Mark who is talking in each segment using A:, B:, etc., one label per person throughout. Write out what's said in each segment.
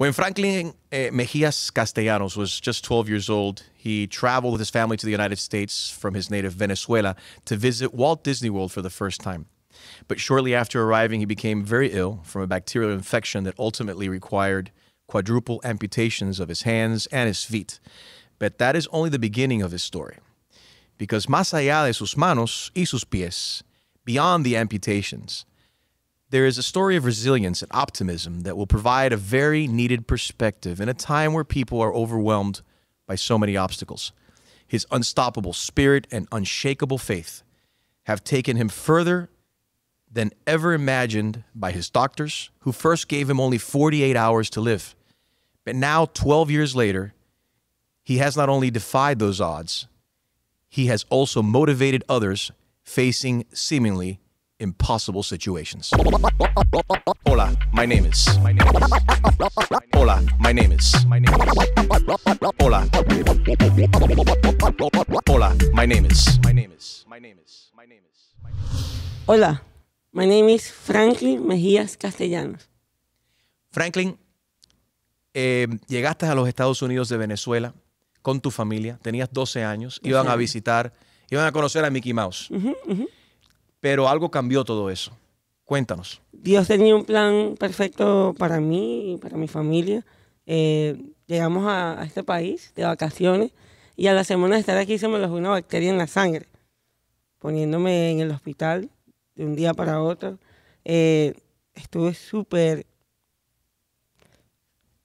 A: When Franklin eh, Mejias Castellanos was just 12 years old, he traveled with his family to the United States from his native Venezuela to visit Walt Disney World for the first time. But shortly after arriving, he became very ill from a bacterial infection that ultimately required quadruple amputations of his hands and his feet. But that is only the beginning of his story. Because más allá de sus manos y sus pies, beyond the amputations, there is a story of resilience and optimism that will provide a very needed perspective in a time where people are overwhelmed by so many obstacles. His unstoppable spirit and unshakable faith have taken him further than ever imagined by his doctors, who first gave him only 48 hours to live. But now, 12 years later, he has not only defied those odds, he has also motivated others facing seemingly impossible situations. Hola, my name is. Hola, my name is. Hola. Hola, my name is.
B: Hola, my name is Franklin Mejías Castellanos.
A: Franklin, eh, llegaste a los Estados Unidos de Venezuela con tu familia, tenías 12 años, iban a visitar, iban a conocer a Mickey Mouse pero algo cambió todo eso. Cuéntanos.
B: Dios tenía un plan perfecto para mí y para mi familia. Eh, llegamos a, este país de vacaciones y a la semana de estar aquí se me alojó una bacteria en la sangre, poniéndome en el hospital de un día para otro. Eh, estuve súper...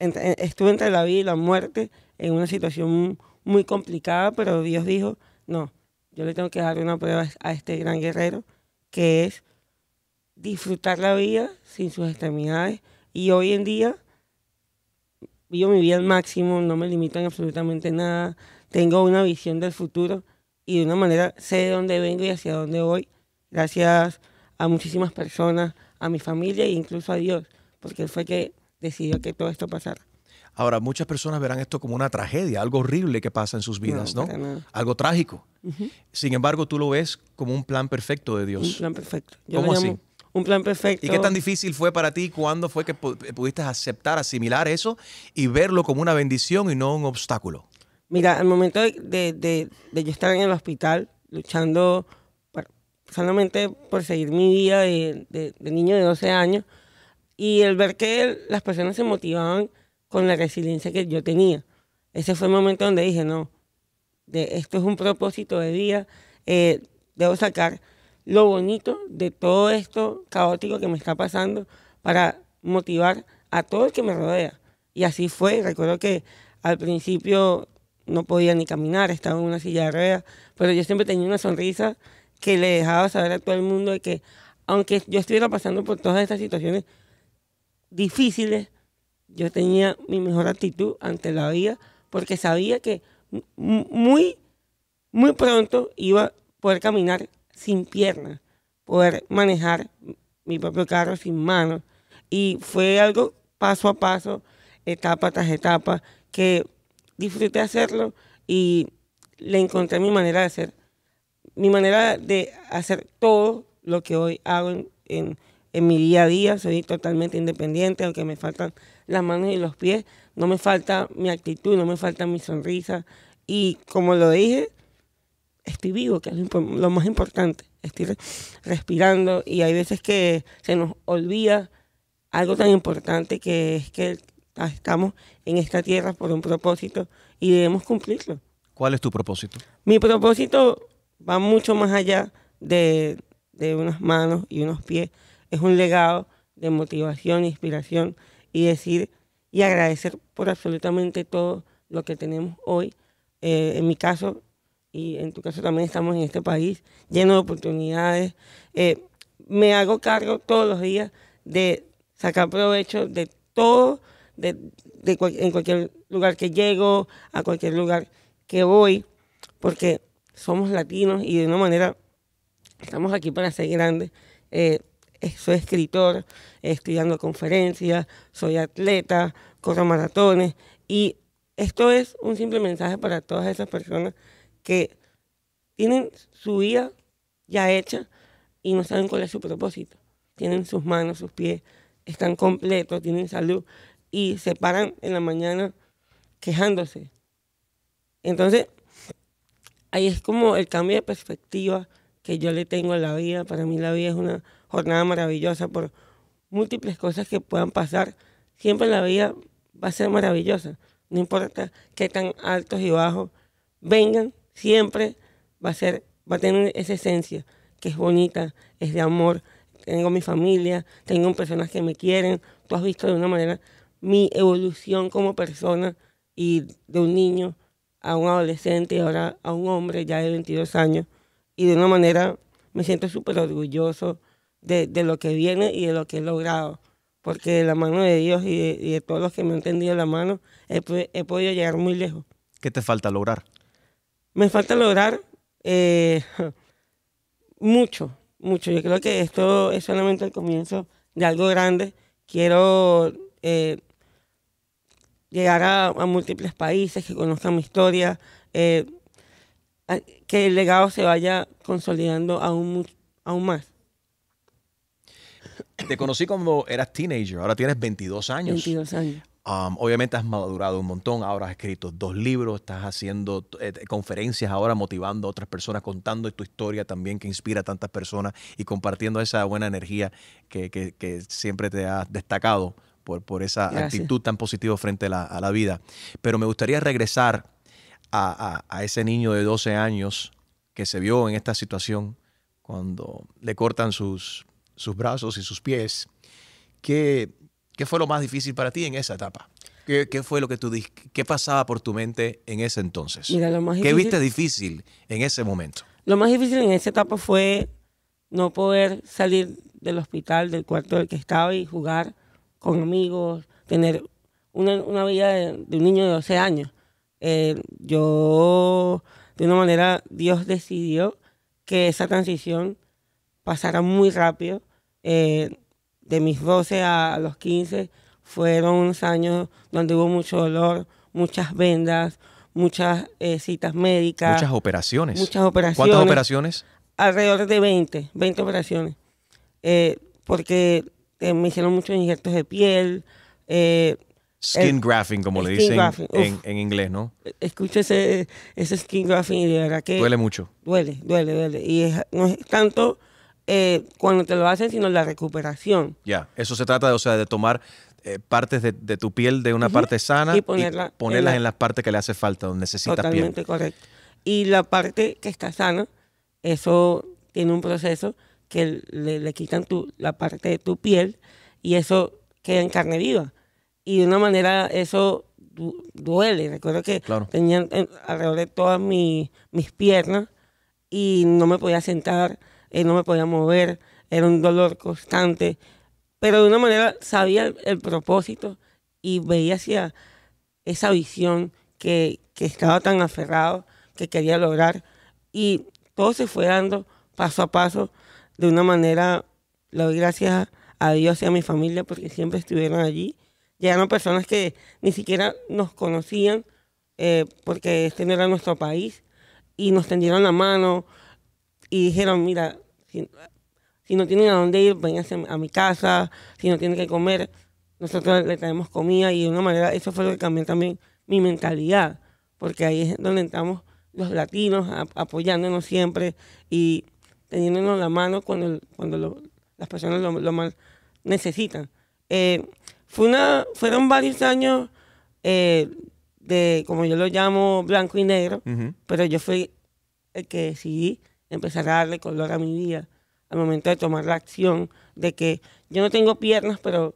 B: Eh, estuve entre la vida y la muerte en una situación muy complicada, pero Dios dijo, no, yo le tengo que dar una prueba a este gran guerrero que es disfrutar la vida sin sus extremidades. Y hoy en día vivo mi vida al máximo, no me limitan absolutamente nada, tengo una visión del futuro y de una manera sé de dónde vengo y hacia dónde voy, gracias a muchísimas personas, a mi familia e incluso a Dios, porque Él fue que decidió que todo esto pasara.
A: Ahora, muchas personas verán esto como una tragedia, algo horrible que pasa en sus vidas, ¿no? Algo trágico. Sin embargo, tú lo ves como un plan perfecto de Dios. Un plan perfecto. ¿Cómo así? Un plan perfecto. ¿Y qué tan difícil fue para ti? ¿Cuándo fue que pudiste aceptar, asimilar eso y verlo como una bendición y no un obstáculo?
B: Mira, al momento de, de, de, yo estar en el hospital luchando solamente por seguir mi vida de, niño de 12 años y el ver que las personas se motivaban con la resiliencia que yo tenía. Ese fue el momento donde dije, no, de, esto es un propósito de día, eh, debo sacar lo bonito de todo esto caótico que me está pasando para motivar a todo el que me rodea. Y así fue, recuerdo que al principio no podía ni caminar, estaba en una silla de ruedas, pero yo siempre tenía una sonrisa que le dejaba saber a todo el mundo de que aunque yo estuviera pasando por todas estas situaciones difíciles, yo tenía mi mejor actitud ante la vida porque sabía que muy, muy pronto iba a poder caminar sin piernas, poder manejar mi propio carro sin manos. Y fue algo paso a paso, etapa tras etapa, que disfruté hacerlo y le encontré mi manera de hacer, mi manera de hacer todo lo que hoy hago en mi día a día. Soy totalmente independiente, aunque me faltan las manos y los pies, no me falta mi actitud, no me falta mi sonrisa. Y como lo dije, estoy vivo, que es lo, más importante. Estoy respirando y hay veces que se nos olvida algo tan importante que es que estamos en esta tierra por un propósito y debemos cumplirlo.
A: ¿Cuál es tu propósito?
B: Mi propósito va mucho más allá de, unas manos y unos pies. Es un legado de motivación, e inspiración y decir y agradecer por absolutamente todo lo que tenemos hoy. Eh, en mi caso, y en tu caso también estamos en este país lleno de oportunidades. Eh, me hago cargo todos los días de sacar provecho de todo, de, en cualquier lugar que llego, a cualquier lugar que voy, porque somos latinos y de una manera estamos aquí para ser grandes. Eh, eh, soy escritor, eh, estoy dando conferencias, soy atleta, corro maratones y esto es un simple mensaje para todas esas personas que tienen su vida ya hecha y no saben cuál es su propósito. Tienen sus manos, sus pies, están completos, tienen salud y se paran en la mañana quejándose. Entonces, ahí es como el cambio de perspectiva que yo le tengo a la vida. Para mí la vida es una jornada maravillosa, por múltiples cosas que puedan pasar. Siempre la vida va a ser maravillosa. No importa qué tan altos y bajos vengan, siempre va a ser, va a tener esa esencia que es bonita, es de amor. Tengo mi familia, tengo personas que me quieren. Tú has visto de una manera mi evolución como persona y de un niño a un adolescente y ahora a un hombre ya de 22 años. Y de una manera me siento súper orgulloso de, lo que viene y de lo que he logrado. Porque de la mano de Dios y de, todos los que me han tendido la mano, he, podido llegar muy lejos.
A: ¿Qué te falta lograr?
B: Me falta lograr eh, mucho, mucho. Yo creo que esto es solamente el comienzo de algo grande. Quiero eh, llegar a, múltiples países, que conozcan mi historia, eh, que el legado se vaya consolidando aún, aún más.
A: Te conocí cuando eras teenager, ahora tienes 22 años. 22 años. Um, obviamente has madurado un montón, ahora has escrito dos libros, estás haciendo eh, eh, conferencias ahora motivando a otras personas, contando tu historia también que inspira a tantas personas y compartiendo esa buena energía que, siempre te ha destacado por, esa actitud tan positiva frente a la, vida. Pero me gustaría regresar a ese niño de 12 años que se vio en esta situación cuando le cortan sus sus brazos y sus pies. ¿Qué, qué fue lo más difícil para ti en esa etapa? ¿Qué, ¿Qué, fue lo que tú ¿Qué pasaba por tu mente en ese entonces? ¿Qué viste difícil en ese momento?
B: Lo más difícil en esa etapa fue no poder salir del hospital, del cuarto el que estaba y jugar con amigos, tener una, una vida de, un niño de 12 años. Eh, yo, de una manera, Dios decidió que esa transición pasara muy rápido eh, de mis 12 a los 15 fueron unos años donde hubo mucho dolor, muchas vendas, muchas eh, citas médicas. Muchas operaciones. Muchas operaciones. ¿Cuántas operaciones? Alrededor de 20, 20 operaciones. Eh, porque me hicieron muchos injertos de piel. Skin grafting, como le dicen en, en, inglés, ¿no? Escucho ese, ese skin grafting y de verdad que... Duele mucho. Duele, duele, duele. Y no es tanto eh, cuando te lo hacen, sino la recuperación.
A: Ya, eso se trata de, o sea, de tomar eh, partes de, tu piel de una parte sana y, ponerlas en, las partes que le hace falta, donde necesitas piel. Totalmente
B: correcto. Y la parte que está sana, eso tiene un proceso que le, quitan tu, la parte de tu piel y eso queda en carne viva. Y de una manera eso duele. Recuerdo que tenía tenían alrededor de todas mis piernas y no me podía sentar él no me podía mover, era un dolor constante, pero de una manera sabía el, propósito y veía hacia esa visión que, estaba tan aferrado, que quería lograr, y todo se fue dando paso a paso, de una manera, le doy gracias a Dios y a mi familia porque siempre estuvieron allí, llegaron personas que ni siquiera nos conocían, eh, porque este no era nuestro país, y nos tendieron la mano y dijeron, mira, si, no tienen a dónde ir, vénganse a mi casa. Si no tienen que comer, nosotros le traemos comida. Y de una manera, eso fue lo que cambió también mi mentalidad. Porque ahí es donde estamos los latinos apoyándonos siempre y teniéndonos la mano cuando, cuando las personas lo, más necesitan. Eh, fue una, fueron varios años eh, de, como yo lo llamo, blanco y negro, pero yo fui el que decidí empezar a darle color a mi vida al momento de tomar la acción de que yo no tengo piernas, pero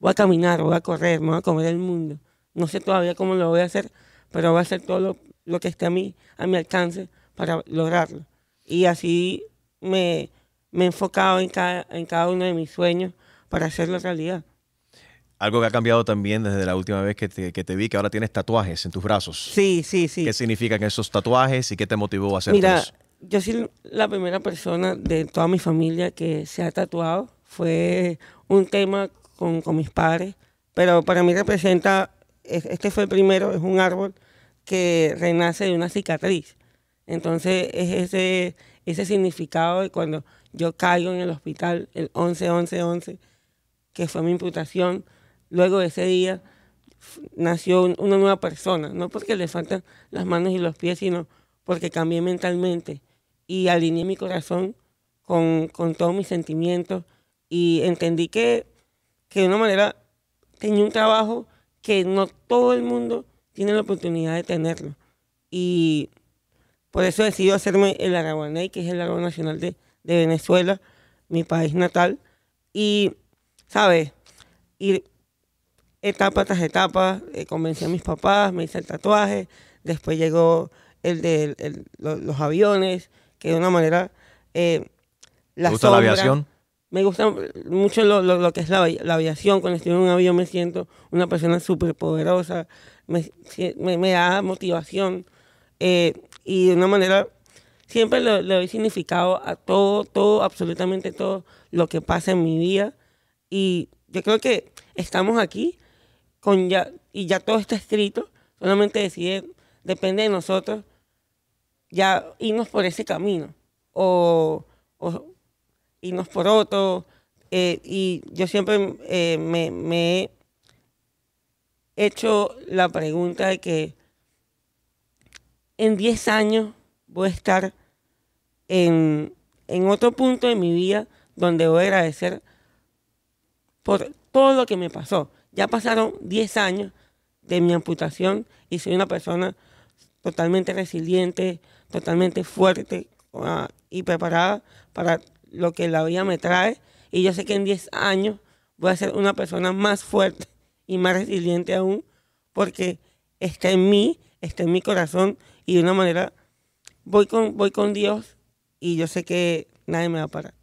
B: voy a caminar, voy a correr, me voy a comer el mundo. No sé todavía cómo lo voy a hacer, pero voy a hacer todo lo, que esté a, mí, a mi alcance para lograrlo. Y así me, me he enfocado en cada, en cada uno de mis sueños para hacerlo realidad.
A: Algo que ha cambiado también desde la última vez que te, que te, vi, que ahora tienes tatuajes en tus brazos. Sí, sí, sí. ¿Qué significan esos tatuajes y qué te motivó a hacerlos? Mira,
B: yo soy la primera persona de toda mi familia que se ha tatuado. Fue un tema con, con mis padres, pero para mí representa, este fue el primero, es un árbol que renace de una cicatriz. Entonces es ese, ese significado de cuando yo caigo en el hospital el 11-11-11, que fue mi imputación, luego de ese día nació una nueva persona, no porque le faltan las manos y los pies, sino porque cambié mentalmente y alineé mi corazón con, todos mis sentimientos y entendí que, que de una manera tenía un trabajo que no todo el mundo tiene la oportunidad de tenerlo. Y por eso decidí hacerme el Araguaney, que es el árbol nacional de, Venezuela, mi país natal. Y, ¿sabes? Ir etapa tras etapa, eh, convencí a mis papás, me hice el tatuaje, después llegó el de los aviones, de una manera... Eh, la ¿Te gusta la aviación? Me gusta mucho lo, que es la, aviación. Cuando estoy en un avión me siento una persona súper poderosa, me, da motivación eh, y de una manera siempre le, doy significado a todo, todo, absolutamente todo lo que pasa en mi vida. Y yo creo que estamos aquí con ya, y ya todo está escrito, solamente decide, depende de nosotros ya irnos por ese camino o, irnos por otro. Eh, y yo siempre eh, me, he hecho la pregunta de que en 10 años voy a estar en, en otro punto de mi vida donde voy a agradecer por todo lo que me pasó. Ya pasaron 10 años de mi amputación y soy una persona totalmente resiliente, totalmente fuerte ah, y preparada para lo que la vida me trae. Y yo sé que en 10 años voy a ser una persona más fuerte y más resiliente aún, porque está en mí, está en mi corazón y de una manera voy con, voy con Dios y yo sé que nadie me va a parar.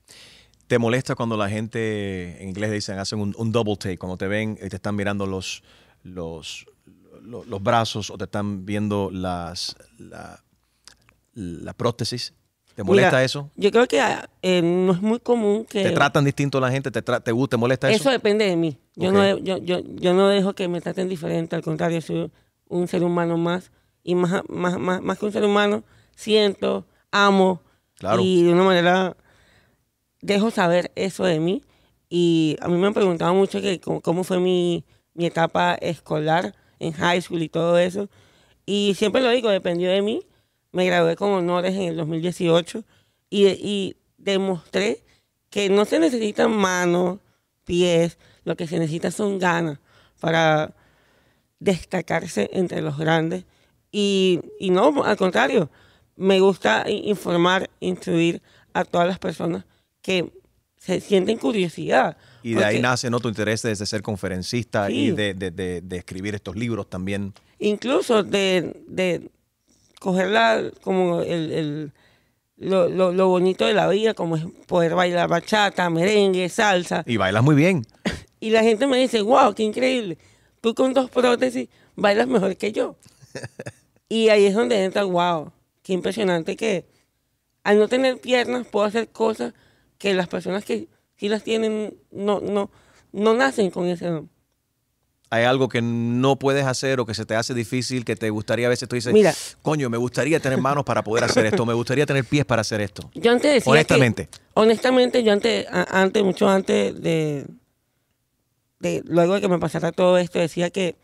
A: ¿Te molesta cuando la gente, en inglés dicen, hacen un, double take, cuando te ven y te están mirando los, los, los, brazos o te están viendo las, la prótesis? ¿Te molesta eso?
B: Yo creo que eh, no es muy común que... ¿Te tratan
A: distinto la gente? ¿Te, te, te molesta eso? Eso
B: depende de mí. Yo, no, yo, yo, no dejo que me traten diferente, al contrario, soy un ser humano más. Y más, más, más, que un ser humano, siento, amo. Claro. Y de una manera dejo saber eso de mí. Y a mí me han preguntado mucho que, cómo fue mi, mi etapa escolar en high school y todo eso. Y siempre lo digo, dependió de mí me gradué con honores en el 2018 y, demostré que no se necesitan manos, pies, lo que se necesita son ganas para destacarse entre los grandes. Y, no, al contrario, me gusta informar, instruir a todas las personas que se sienten curiosidad. Y de ahí nace
A: ¿no? tu interés desde ser conferencista y de, de, escribir estos libros también.
B: Incluso de, cogerla como el, lo, lo, bonito de la vida, como es poder bailar bachata, merengue, salsa. Y bailas muy bien. Y la gente me dice, wow, qué increíble. Tú con dos prótesis bailas mejor que yo. y ahí es donde entra, wow, qué impresionante que al no tener piernas puedo hacer cosas que las personas que sí las tienen no, no, no nacen con ese nombre
A: hay algo que no puedes hacer o que se te hace difícil, que te gustaría a veces tú dices, Mira, coño, me gustaría tener manos para poder hacer esto, me gustaría tener pies para hacer esto.
B: Yo antes decía honestamente. honestamente, yo antes, antes, mucho antes de, de, luego de que me pasara todo esto, decía que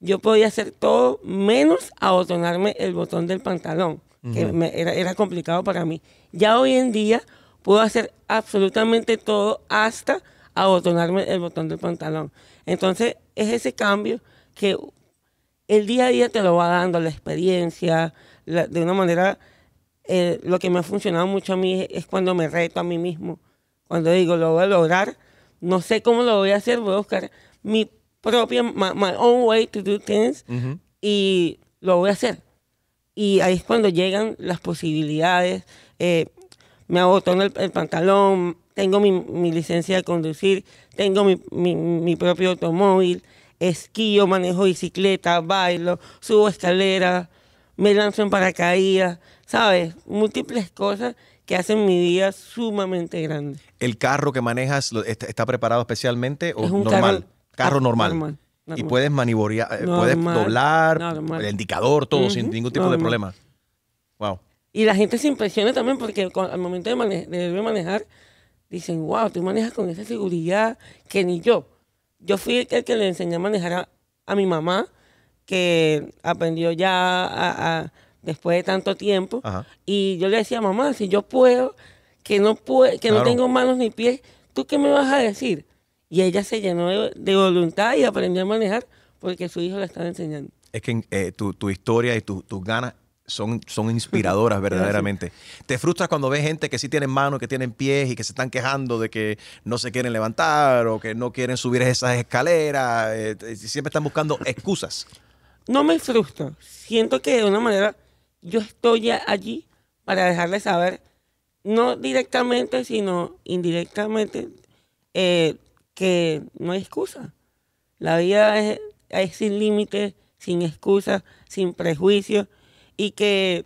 B: yo podía hacer todo menos abotonarme el botón del pantalón, que era, era complicado para mí. Ya hoy en día puedo hacer absolutamente todo hasta abotonarme el botón del pantalón. Entonces, es ese cambio que el día a día te lo va dando, la experiencia, de una manera, eh, lo que me ha funcionado mucho a mí es, cuando me reto a mí mismo, cuando digo, lo voy a lograr, no sé cómo lo voy a hacer, voy a buscar mi propia, my, own way to do things y lo voy a hacer. Y ahí es cuando llegan las posibilidades, eh, me abotono el pantalón, tengo mi, licencia de conducir, tengo mi, propio automóvil, esquío, manejo bicicleta, bailo, subo escaleras, me lanzo en paracaídas, ¿sabes? Múltiples cosas que hacen mi vida sumamente grande.
A: ¿El carro que manejas está, preparado especialmente o es un normal? Carro, ah, normal. Y puedes maniobrar, eh, puedes doblar, el indicador, todo, sin ningún tipo de problema. Wow.
B: Y la gente se impresiona también porque al momento de, de manejar, dicen, wow, tú manejas con esa seguridad que ni yo. Yo fui el que, le enseñé a manejar a, mi mamá, que aprendió ya después de tanto tiempo. Y yo le decía, mamá, si yo puedo, que no, puedo, que no tengo manos ni pies, ¿tú qué me vas a decir? Y ella se llenó de, voluntad y aprendió a manejar porque su hijo la estaba enseñando.
A: Es que eh, tu, historia y tus ganas son, son inspiradoras verdaderamente. Te frustras cuando ves gente que sí tienen manos, que tienen pies y que se están quejando de que no se quieren levantar o que no quieren subir esas escaleras. Eh, eh, siempre están buscando excusas.
B: No me frustro. Siento que de una manera yo estoy allí para dejarles saber, no directamente, sino indirectamente, eh, que no hay excusa. La vida es sin límites, sin excusas, sin prejuicios y que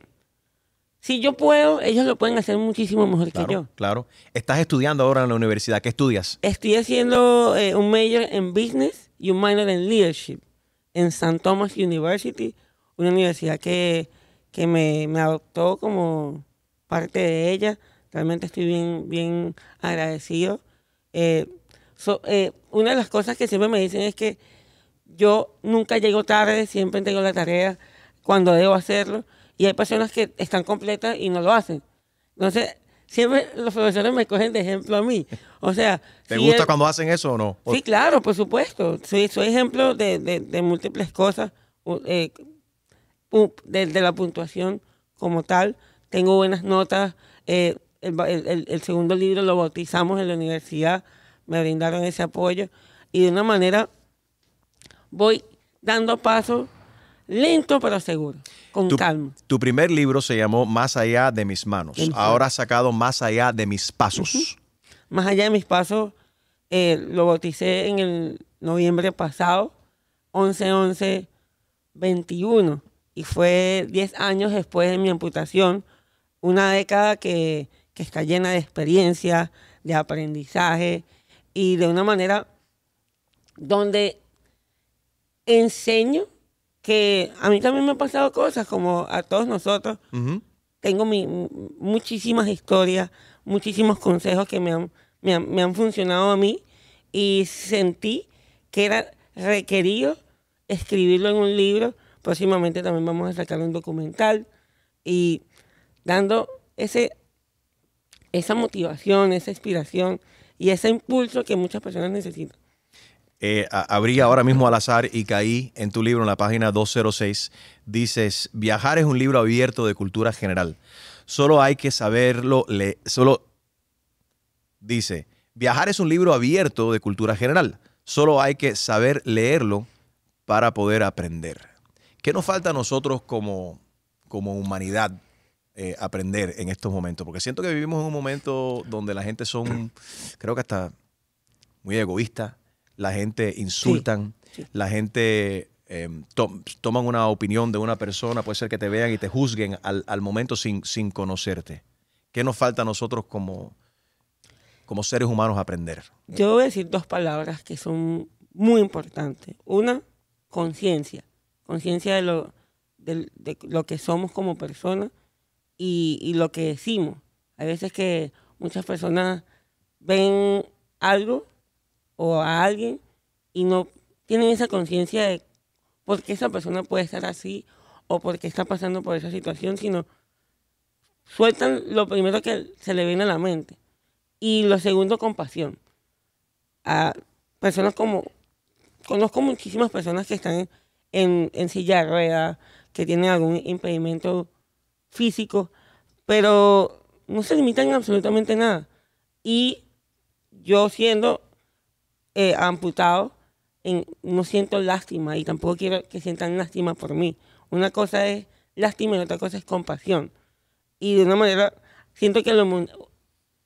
B: si yo puedo, ellos lo pueden hacer muchísimo mejor que yo.
A: Claro. Estás estudiando ahora en la universidad. ¿Qué estudias?
B: Estoy haciendo eh, un major en business y un minor en leadership en St. Thomas University, una universidad que, me, adoptó como parte de ella. Realmente estoy bien, bien agradecido. Eh, eh, una de las cosas que siempre me dicen es que yo nunca llego tarde, siempre tengo la tarea cuando debo hacerlo. Y hay personas que están completas y no lo hacen. Entonces, siempre los profesores me cogen de ejemplo a mí. O sea... ¿Te gusta cuando
A: hacen eso o no? Sí,
B: claro, por supuesto. Soy, soy ejemplo de, de, de múltiples cosas, eh, de la puntuación como tal. Tengo buenas notas. Eh, el, el, el, segundo libro lo bautizamos en la universidad. Me brindaron ese apoyo. Y de una manera voy dando pasos lento pero seguro, con calma.
A: Tu primer libro se llamó Más allá de mis manos. Ahora has sacado Más allá de mis pasos.
B: Más allá de mis pasos eh, lo bauticé en el noviembre pasado, 11-11-21, y fue 10 años después de mi amputación, una década que está llena de experiencia, de aprendizaje y de una manera donde enseño que a mí también me han pasado cosas, como a todos nosotros. Tengo muchísimas historias, muchísimos consejos que me han, me han, funcionado a mí y sentí que era requerido escribirlo en un libro. Próximamente también vamos a sacar un documental y dando ese, esa motivación, esa inspiración y ese impulso que muchas personas necesitan
A: eh, abrí ahora mismo al azar y caí en tu libro en la página 206. Dices, viajar es un libro abierto de cultura general. Solo hay que saberlo, le solo dice, viajar es un libro abierto de cultura general. Solo hay que saber leerlo para poder aprender. ¿Qué nos falta a nosotros como, como humanidad eh, aprender en estos momentos? Porque siento que vivimos en un momento donde la gente son, creo que hasta muy egoísta la gente insultan, la gente em, toma toman una opinión de una persona, puede ser que te vean y te juzguen al, momento sin, sin conocerte. ¿Qué nos falta a nosotros como, como seres humanos aprender?
B: Yo voy a decir dos palabras que son muy importantes. Una, conciencia. Conciencia de lo, lo que somos como personas y, y lo que decimos. Hay veces que muchas personas ven algo o a alguien y no tienen esa conciencia de por qué esa persona puede estar así o por qué está pasando por esa situación, sino sueltan lo primero que se le viene a la mente y lo segundo, compasión. A personas como, conozco muchísimas personas que están en, en silla de ruedas, que tienen algún impedimento físico, pero no se limitan absolutamente nada. Y yo siendo eh, amputado, en, no siento lástima y tampoco quiero que sientan lástima por mí. Una cosa es lástima y otra cosa es compasión. Y de una manera, siento que a la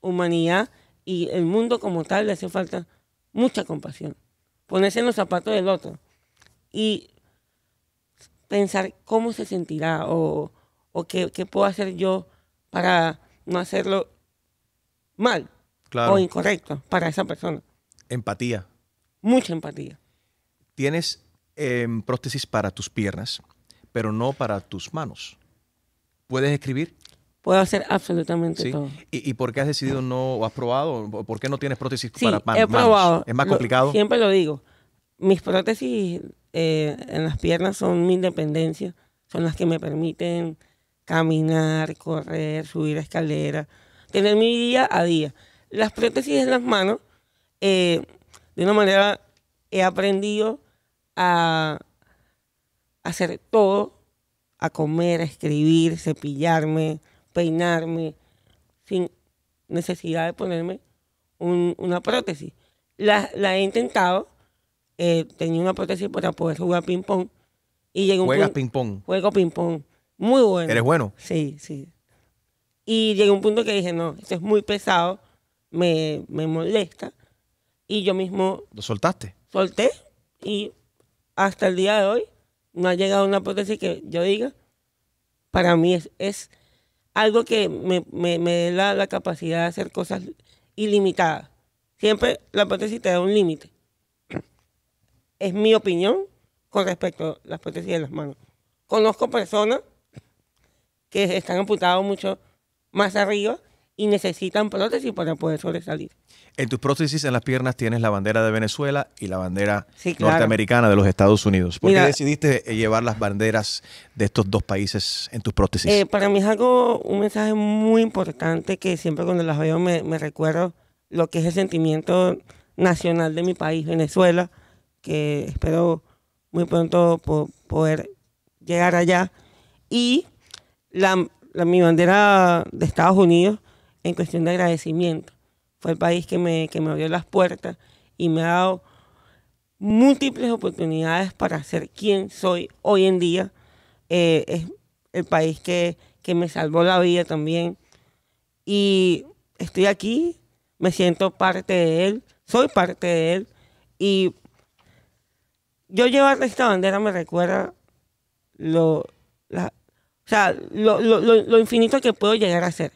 B: humanidad y el mundo como tal le hace falta mucha compasión. Ponerse en los zapatos del otro y pensar cómo se sentirá o, qué, puedo hacer yo para no hacerlo mal o incorrecto para esa persona. Empatía. Mucha empatía.
A: Tienes em, prótesis para tus piernas, pero no para tus manos. ¿Puedes escribir?
B: Puedo hacer absolutamente sí. todo.
A: ¿Y, ¿Y, por qué has decidido no, o has probado, por qué no tienes prótesis para manos? he probado. ¿Es más complicado? siempre
B: lo digo. Mis prótesis eh, en las piernas son mi independencia, son las que me permiten caminar, correr, subir escaleras, tener mi día a día. Las prótesis en las manos eh, de una manera he aprendido a hacer todo, a comer, a escribir, cepillarme, peinarme, sin necesidad de ponerme una prótesis. La, he intentado, eh, tenía una prótesis para poder jugar ping-pong. Y Juegas ping-pong. Juego ping-pong. Muy bueno. ¿Eres bueno? Sí, sí. Y llegué a un punto que dije, no, esto es muy pesado, me, me molesta. Y yo mismo... ¿Lo soltaste? Solté y hasta el día de hoy no ha llegado una prótesis que yo diga, para mí es, algo que me, me, dé la, capacidad de hacer cosas ilimitadas. Siempre la prótesis te da un límite. Es mi opinión con respecto a las prótesis de las manos. Conozco personas que están amputadas mucho más arriba y necesitan prótesis para poder sobresalir. En tus
A: prótesis en las piernas tienes la bandera de Venezuela y la bandera norteamericana de los Estados Unidos. ¿Por qué decidiste eh, llevar las banderas de estos dos países en tus prótesis?
B: Eh, para mí es algo, un mensaje muy importante que siempre cuando las veo me, recuerdo lo que es el sentimiento nacional de mi país, Venezuela, que espero muy pronto poder llegar allá. Y mi bandera de Estados Unidos, en cuestión de agradecimiento. Fue el país que me, que me abrió las puertas y me ha dado múltiples oportunidades para ser quien soy hoy en día. Eh, es el país que, que me salvó la vida también. Y estoy aquí, me siento parte de él, soy parte de él. Y yo llevar esta bandera me recuerda lo, la, sea, lo, lo, infinito que puedo llegar a ser.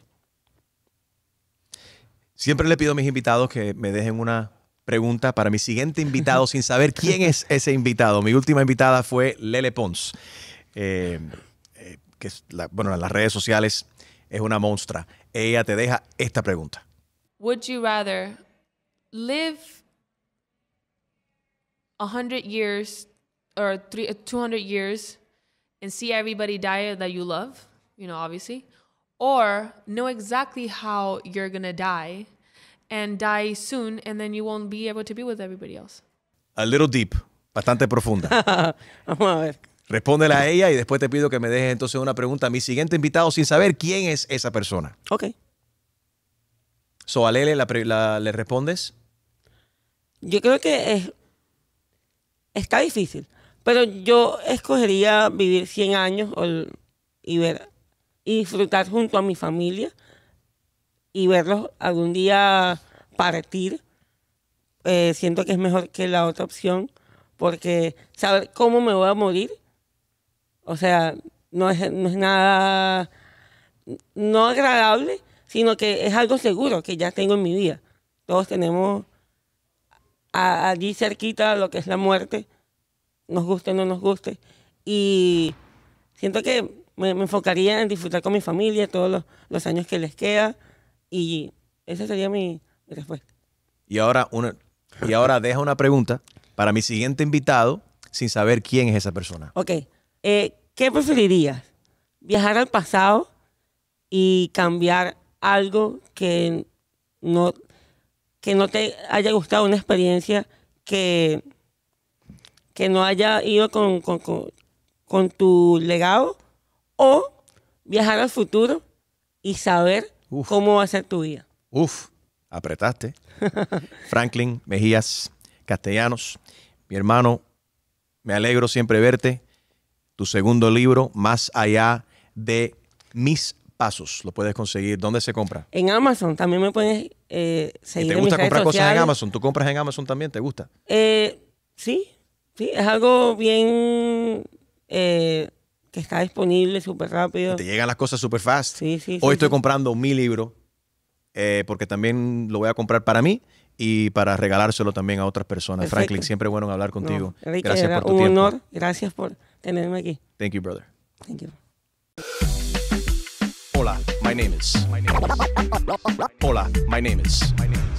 A: Siempre le pido a mis invitados que me dejen una pregunta para mi siguiente invitado sin saber quién es ese invitado. Mi última invitada fue Lele Pons, eh, eh, que es bueno, en las redes sociales es una monstrua. Ella te deja esta pregunta.
B: Would you rather live 100 years or 200 years and see everybody die that you love, you know, obviously, or know exactly how you're gonna die and die soon and then you won't be able to be with everybody else.
A: A little deep, bastante profunda. Vamos a ver. Respóndela a ella y después te pido que me dejes entonces una pregunta a mi siguiente invitado sin saber quién es esa persona. Ok. So, a Lele, ¿le respondes?
B: Yo creo que es, está difícil, pero yo escogería vivir 100 años y ver y disfrutar junto a mi familia y verlos algún día partir. Eh, siento que es mejor que la otra opción porque saber cómo me voy a morir, o sea, no es, no es nada no agradable, sino que es algo seguro que ya tengo en mi vida. Todos tenemos allí cerquita lo que es la muerte, nos guste o no nos guste. Y siento que me, enfocaría en disfrutar con mi familia todos los, años que les queda y esa sería mi, respuesta.
A: Y ahora, una, y ahora deja una pregunta para mi siguiente invitado sin saber quién es esa persona.
B: Ok, eh, ¿qué preferirías? ¿Viajar al pasado y cambiar algo que no, que no te haya gustado, una experiencia que, que no haya ido con, con, con, con tu legado? o viajar al futuro y saber cómo va a ser tu vida.
A: Uf, apretaste. Franklin Mejías Castellanos, mi hermano, me alegro siempre verte. Tu segundo libro, Más allá de mis pasos, lo puedes conseguir. ¿Dónde se compra?
B: En Amazon, también me puedes eh, seguir. ¿Y ¿Te gusta comprar cosas en Amazon?
A: ¿Tú compras en Amazon también? ¿Te gusta?
B: Eh, sí, sí, es algo bien... Eh, que está disponible súper rápido.
A: Te llegan las cosas súper fast. Sí, sí, Hoy estoy comprando mi libro eh, porque también lo voy a comprar para mí y para regalárselo también a otras personas. Franklin, siempre bueno hablar contigo. gracias por tu un
B: honor. Gracias por tenerme aquí.
A: Thank you, brother. Thank you. Hola, my name is. Hola, my name is. My name is.